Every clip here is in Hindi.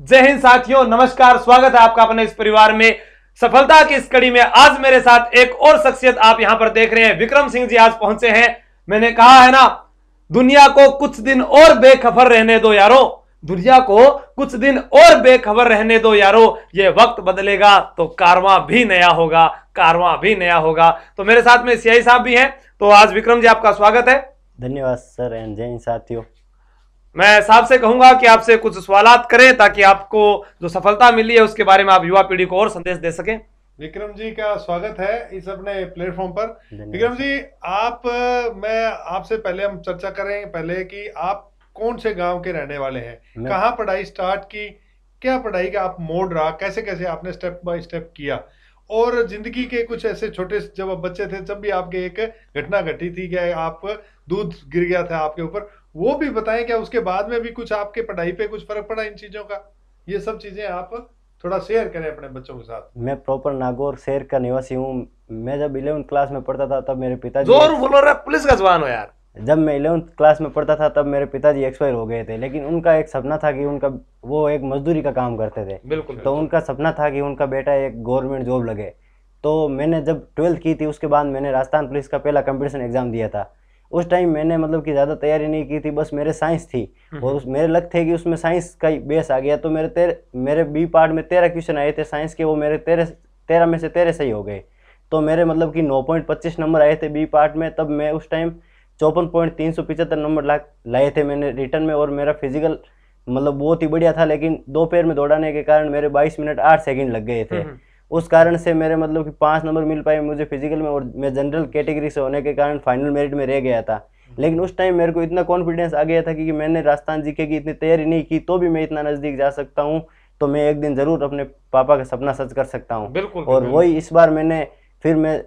जय हिंद साथियों नमस्कार स्वागत है आपका अपने इस परिवार में सफलता की इस कड़ी में आज मेरे साथ एक और शख्सियत आप यहां पर देख रहे हैं विक्रम सिंह जी आज पहुंचे हैं मैंने कहा है ना दुनिया को कुछ दिन और बेखबर रहने दो यारो दुनिया को कुछ दिन और बेखबर रहने दो यारो ये वक्त बदलेगा तो कारवा भी नया होगा कारवा भी नया होगा तो मेरे साथ में सियाई साहब भी हैं तो आज विक्रम जी आपका स्वागत है धन्यवाद सर एंड जय हिंद साथियों मैं साहब से कहूंगा कि आपसे कुछ सवाल करें ताकि आपको जो सफलता मिली है उसके बारे में आप युवा पीढ़ी को और संदेश दे सकें विक्रम जी का स्वागत है इस अपने प्लेटफॉर्म पर विक्रम जी आप मैं आपसे पहले हम चर्चा करें पहले कि आप कौन से गांव के रहने वाले हैं कहाँ पढ़ाई स्टार्ट की क्या पढ़ाई का आप मोड रहा कैसे कैसे आपने स्टेप बाय स्टेप किया और जिंदगी के कुछ ऐसे छोटे जब आप बच्चे थे जब भी आपके एक घटना घटी थी क्या आप दूध गिर गया था आपके ऊपर वो भी बताएं क्या उसके बाद में भी कुछ आपके पढ़ाई पे कुछ फर्क पड़ा इन चीजों का ये सब चीजें आप थोड़ा शेयर करें अपने बच्चों के साथ मैं प्रॉपर नागौर शहर का निवासी हूँ मैं जब इलेवंथ क्लास में पढ़ता था तब मेरे पिताजी जोर बोलो रहा पुलिस का जवान हो यार जब मैं इलेवंथ क्लास में पढ़ता था तब मेरे पिताजी एक्सपायर हो गए थे लेकिन उनका एक सपना था कि उनका वो एक मजदूरी का काम करते थे बिल्कुल तो उनका सपना था कि उनका बेटा एक गवर्नमेंट जॉब लगे तो मैंने जब ट्वेल्थ की थी उसके बाद मैंने राजस्थान पुलिस का पहला कंपटीशन एग्जाम दिया था उस टाइम मैंने मतलब कि ज़्यादा तैयारी नहीं की थी बस मेरे साइंस थी हम्म, और हम्म। उस मेरे लक थे कि उसमें साइंस का ही बेस आ गया तो मेरे तेरे मेरे बी पार्ट में तेरह क्वेश्चन आए थे साइंस के वो मेरे तेरह तेरह में से तेरह सही हो गए तो मेरे मतलब कि नौ पॉइंट पच्चीस नंबर आए थे बी पार्ट में तब मैं उस टाइम चौपन पॉइंट तीन सौ पिचहत्तर नंबर ला लाए थे मैंने रिटर्न में और मेरा फिजिकल मतलब बहुत ही बढ़िया था लेकिन दोपहर में दौड़ाने के कारण मेरे बाईस मिनट आठ सेकेंड लग गए थे हम्म, उस कारण से मेरे मतलब कि पाँच नंबर मिल पाए मुझे फिजिकल में और मैं जनरल कैटेगरी से होने के कारण फाइनल मेरिट में रह गया था लेकिन उस टाइम मेरे को इतना कॉन्फिडेंस आ गया था कि, कि मैंने राजस्थान जीके की इतनी तैयारी नहीं की तो भी मैं इतना नज़दीक जा सकता हूँ तो मैं एक दिन ज़रूर अपने पापा का सपना सच कर सकता हूँ बिल्कुल और वही इस बार मैंने फिर मैं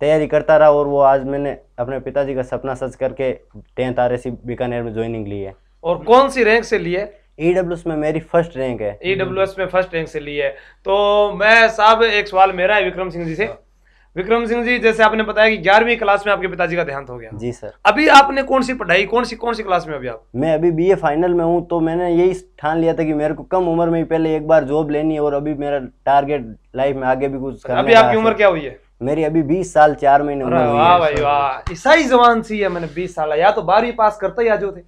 तैयारी करता रहा और वो आज मैंने अपने पिताजी का सपना सच करके टेंथ आर बीकानेर में ज्वाइनिंग ली है और कौन सी रैंक से लिए ई में मेरी फर्स्ट रैंक है ई में फर्स्ट रैंक से ली है तो मैं साहब एक सवाल मेरा है विक्रम सिंह जी से विक्रम सिंह जी जैसे आपने बताया कि ग्यारहवीं क्लास में आपके पिताजी का देहांत हो गया जी सर अभी आपने कौन सी पढ़ाई कौन सी कौन सी क्लास में अभी आप मैं अभी बीए फाइनल में हूँ तो मैंने यही ठान लिया था कि मेरे को कम उम्र में ही पहले एक बार जॉब लेनी है और अभी मेरा टारगेट लाइफ में आगे भी कुछ अच्छा, करने अभी आपकी उम्र क्या हुई है मेरी अभी बीस साल चार महीने वाह भाई वाह ईसाई जवान सी है मैंने बीस साल या तो बारहवीं पास करते ही आजो थे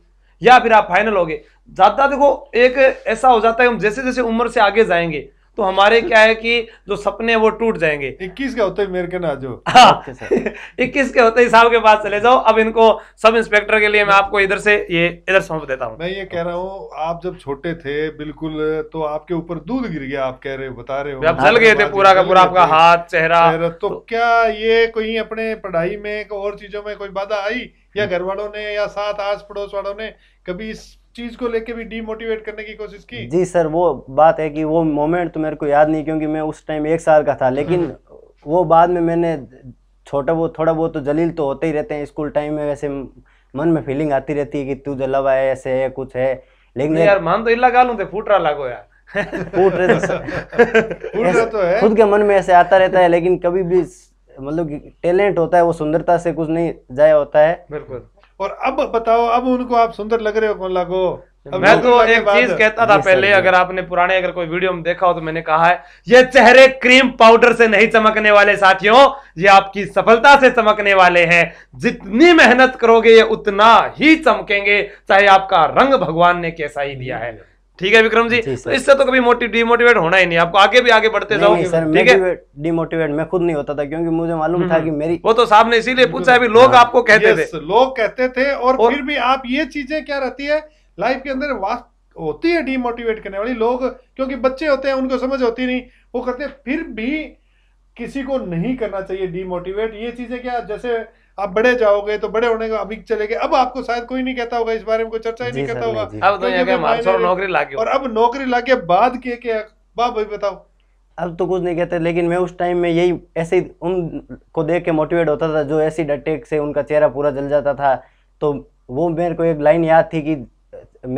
या फिर आप फाइनल हो गए ज़्यादा देखो एक ऐसा हो जाता है हम जैसे जैसे उम्र से आगे जाएंगे तो हमारे क्या है कि जो सपने वो टूट जाएंगे 21 के होते हैं मेरे के ना जो हाँ, इक्कीस के होते साहब के पास चले जाओ अब इनको सब इंस्पेक्टर के लिए मैं आपको इधर से ये इधर सौंप देता हूँ मैं ये कह रहा हूँ आप जब छोटे थे बिल्कुल तो आपके ऊपर दूध गिर गया आप कह रहे हो बता रहे हो आप जल गए थे पूरा का पूरा आपका हाथ चेहरा तो, तो क्या ये कोई अपने पढ़ाई में और चीजों में कोई बाधा आई या घर वालों ने या साथ आस पड़ोस वालों ने कभी इस चीज को लेके भी डीमोटिवेट करने की कोशिश की जी सर वो बात है कि वो मोमेंट तो मेरे को याद नहीं क्योंकि मैं उस टाइम एक साल का था लेकिन हम्म। वो बाद में मैंने छोटा वो थोड़ा वो तो जलील तो होते ही रहते हैं स्कूल टाइम में वैसे मन में फीलिंग आती रहती है कि तू जला है ऐसे है कुछ है लेकिन यार मान तो इला गालू थे फूटरा लागो यार फूट रहे तो है खुद के मन में ऐसे आता रहता है लेकिन कभी भी मतलब टैलेंट होता है वो सुंदरता से कुछ नहीं जाया होता है बिल्कुल और अब बताओ अब उनको आप सुंदर लग रहे हो कौन लागो मैं तो एक चीज कहता था पहले अगर आपने पुराने अगर कोई वीडियो में देखा हो तो मैंने कहा है ये चेहरे क्रीम पाउडर से नहीं चमकने वाले साथियों ये आपकी सफलता से चमकने वाले हैं जितनी मेहनत करोगे ये उतना ही चमकेंगे चाहे आपका रंग भगवान ने कैसा ही दिया है ठीक है विक्रम जी, जी तो इससे तो कभी मोटिव डिमोटिवेट होना ही नहीं आपको आगे भी आगे बढ़ते जाओ ठीक है डिमोटिवेट मैं खुद नहीं होता था क्योंकि मुझे मालूम था हम्म। कि मेरी वो तो साहब ने इसीलिए पूछा अभी लोग हाँ। आपको कहते थे लोग कहते थे और फिर भी आप ये चीजें क्या रहती है लाइफ के अंदर होती है डिमोटिवेट करने वाली लोग क्योंकि बच्चे होते हैं उनको समझ होती नहीं वो करते फिर भी किसी को नहीं करना चाहिए डीमोटिवेट ये चीज़ें क्या जैसे आप बड़े जाओगे तो बड़े होने का अभी चले गए अब आपको शायद कोई नहीं कहता होगा इस बारे में कोई चर्चा ही नहीं करता होगा अब तो, तो, तो नौकरी लाके और अब नौकरी लाके बाद के क्या बाप भाई बताओ अब तो कुछ नहीं कहते लेकिन मैं उस टाइम में यही ऐसे ही को देख के मोटिवेट होता था जो एसिड अटैक से उनका चेहरा पूरा जल जाता था तो वो मेरे को एक लाइन याद थी कि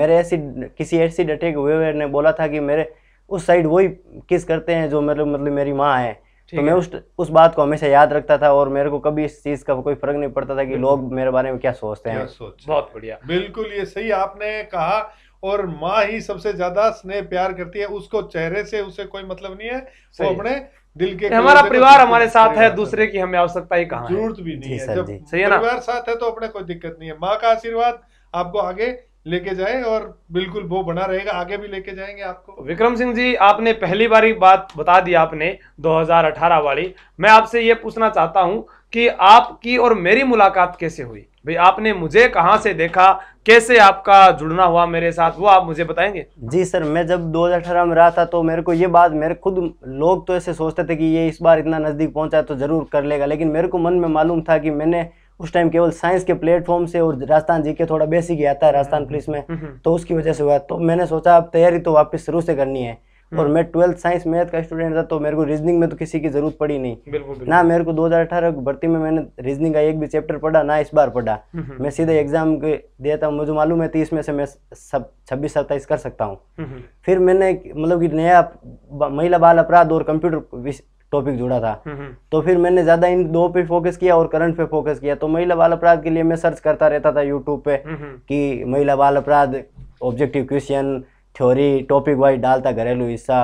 मेरे एसिड किसी एसिड अटैक हुए ने बोला था कि मेरे उस साइड वही किस करते हैं जो मतलब मतलब मेरी माँ है तो मैं उस उस बात को हमेशा याद रखता था और मेरे को कभी इस चीज का कोई फर्क नहीं पड़ता था कि लोग मेरे बारे में क्या सोचते हैं बहुत बढ़िया बिल्कुल ये सही आपने कहा और माँ ही सबसे ज्यादा स्नेह प्यार करती है उसको चेहरे से उसे कोई मतलब नहीं है वो अपने दिल के हमारा परिवार हमारे साथ है दूसरे की हमें आवश्यकता ही कहा जरूरत भी नहीं है जब परिवार साथ है तो अपने कोई दिक्कत नहीं है माँ का आशीर्वाद आपको आगे लेके जाए और बिल्कुल वो बना रहेगा आगे भी लेके जाएंगे आपको विक्रम सिंह जी आपने पहली बार बात बता दी आपने 2018 वाली मैं आपसे ये पूछना चाहता हूँ कि आपकी और मेरी मुलाकात कैसे हुई भाई आपने मुझे कहाँ से देखा कैसे आपका जुड़ना हुआ मेरे साथ वो आप मुझे बताएंगे जी सर मैं जब 2018 में रहा था तो मेरे को ये बात मेरे खुद लोग तो ऐसे सोचते थे कि ये इस बार इतना नज़दीक पहुंचा तो ज़रूर कर लेगा लेकिन मेरे को मन में मालूम था कि मैंने उस टाइम केवल साइंस के प्लेटफॉर्म से और राजस्थान जी के थोड़ा बेसिक ही आता है राजस्थान पुलिस हम्म, में हम्म, हम्म। तो उसकी वजह से हुआ तो मैंने सोचा अब तैयारी तो वापस शुरू से करनी है और मैं ट्वेल्थ साइंस मैथ का स्टूडेंट था तो मेरे को रीजनिंग में तो किसी की जरूरत पड़ी नहीं बिल्कुल, बिल्कुल। ना मेरे को 2018 की भर्ती में मैंने रीजनिंग का एक भी चैप्टर पढ़ा ना इस बार पढ़ा मैं सीधे एग्जाम दिया था मुझे मालूम है तीस में से मैं सब छब्बीस सत्ताईस कर सकता हूँ फिर मैंने मतलब कि नया महिला बाल अपराध और कंप्यूटर टॉपिक जुड़ा था हम्म, हम्म। तो फिर मैंने ज़्यादा इन दो पे फोकस किया और करंट पे फोकस किया तो महिला बाल अपराध के लिए मैं सर्च करता रहता था यूट्यूब पे हम्म, कि महिला बाल अपराध objective question theory topic wise डालता घरेलू हिस्सा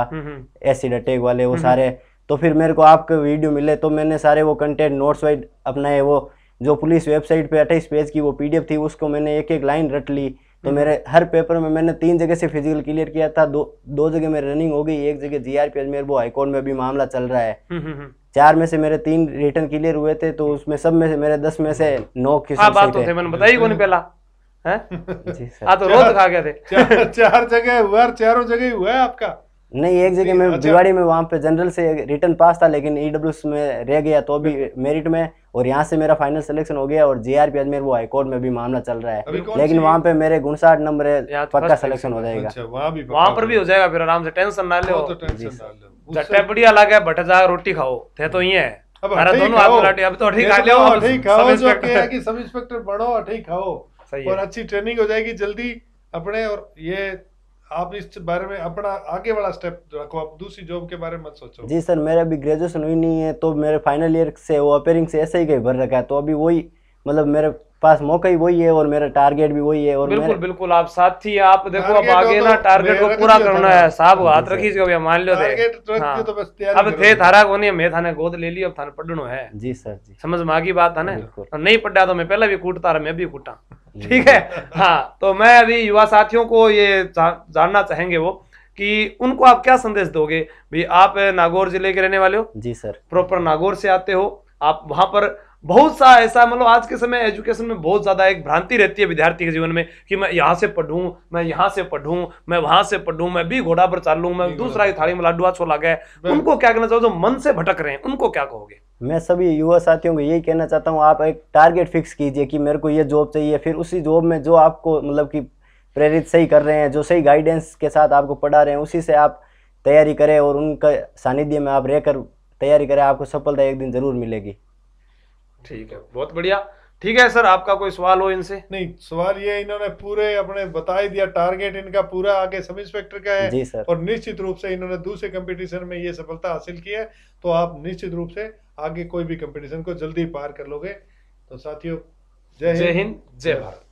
एसिड अटैक वाले वो सारे तो फिर मेरे को आपके वीडियो मिले तो मैंने सारे वो कंटेंट नोट्स वाइज अपनाए वो जो पुलिस वेबसाइट पे अट्ठाईस पेज की वो पीडीएफ थी उसको मैंने एक एक लाइन रट ली तो मेरे हर पेपर में मैंने तीन जगह से फिजिकल क्लियर किया था दो दो जगह में रनिंग हो गई एक जगह जीआरपी अजमेर वो हाईकोर्ट में अभी मामला चल रहा है हम्म, हम्म, हम्म। चार में से मेरे तीन रिटर्न क्लियर हुए थे तो उसमें सब में से मेरे दस में से नौ की हाँ, बात थे तो बताई कौन पहला है जी सर आ हाँ, तो रोज खा गए थे चार जगह हुआ चारों जगह हुआ है आपका नहीं एक जगह में दिवाड़ी अच्छा। में वहाँ पे जनरल से रिटर्न पास था लेकिन ई e में रह गया तो भी मेरिट अच्छा। में और यहाँ से मेरा फाइनल सिलेक्शन हो गया और जे आर पी अजमेर वो हाईकोर्ट में भी मामला चल रहा है लेकिन वहाँ पे मेरे गुणसाठ नंबर तो पक्का सिलेक्शन हो जाएगा अच्छा, वहाँ पर भी हो जाएगा फिर आराम से टेंशन ना ले बढ़िया लगा भटे जाओ रोटी खाओ थे तो हाँ। ये अब दोनों आप तो ठीक खा खाओ सब इंस्पेक्टर बढ़ो ठीक खाओ और अच्छी ट्रेनिंग हो जाएगी जल्दी अपने और ये आप इस बारे में अपना आगे वाला स्टेप रखो आप दूसरी जॉब के बारे में मत सोचो जी सर मेरा अभी ग्रेजुएशन हुई नहीं है तो मेरे फाइनल ईयर से वो अपेयरिंग से ऐसे ही कहीं भर रखा है तो अभी वही मतलब मेरे पास मौका ही वही है और मेरा टारगेट भी वही है और बिल्कुल बिल्कुल आप साथ ही आप देखो अब आगे ना टारगेट तो को पूरा करना है साहब हाथ रखी कभी मान लो तो हाँ। थे अब थे थारा को नहीं मैं थाने गोद ले लिया अब थाने पढ़ना है जी सर जी समझ में आ गई बात है ना नहीं पढ़ा तो मैं पहले भी कूटता रहा मैं भी कूटा ठीक है हाँ तो मैं अभी युवा साथियों को ये जानना चाहेंगे वो कि उनको आप क्या संदेश दोगे भाई आप नागौर जिले के रहने वाले हो जी सर प्रॉपर नागौर से आते हो आप वहां पर बहुत सा ऐसा मतलब आज के समय एजुकेशन में बहुत ज़्यादा एक भ्रांति रहती है विद्यार्थी के जीवन में कि मैं यहाँ से पढ़ूँ मैं यहाँ से पढ़ूँ मैं वहाँ से पढ़ूँ मैं भी घोड़ा पर चाल लूँ मैं दूसरा ही थाली में लाडुआ छोला गया उनको क्या कहना चाहूँ जो मन से भटक रहे हैं उनको क्या कहोगे मैं सभी युवा साथियों को यही कहना चाहता हूँ आप एक टारगेट फिक्स कीजिए कि मेरे को ये जॉब चाहिए फिर उसी जॉब में जो आपको मतलब कि प्रेरित सही कर रहे हैं जो सही गाइडेंस के साथ आपको पढ़ा रहे हैं उसी से आप तैयारी करें और उनका सानिध्य में आप रहकर तैयारी करें आपको सफलता एक दिन ज़रूर मिलेगी ठीक है बहुत बढ़िया ठीक है सर आपका कोई सवाल हो इनसे नहीं सवाल ये इन्होंने पूरे अपने बताई दिया टारगेट इनका पूरा आगे सब इंस्पेक्टर का है जी सर। और निश्चित रूप से इन्होंने दूसरे कंपटीशन में ये सफलता हासिल की है तो आप निश्चित रूप से आगे कोई भी कंपटीशन को जल्दी पार कर लोगे तो साथियों जय हिंद जय भारत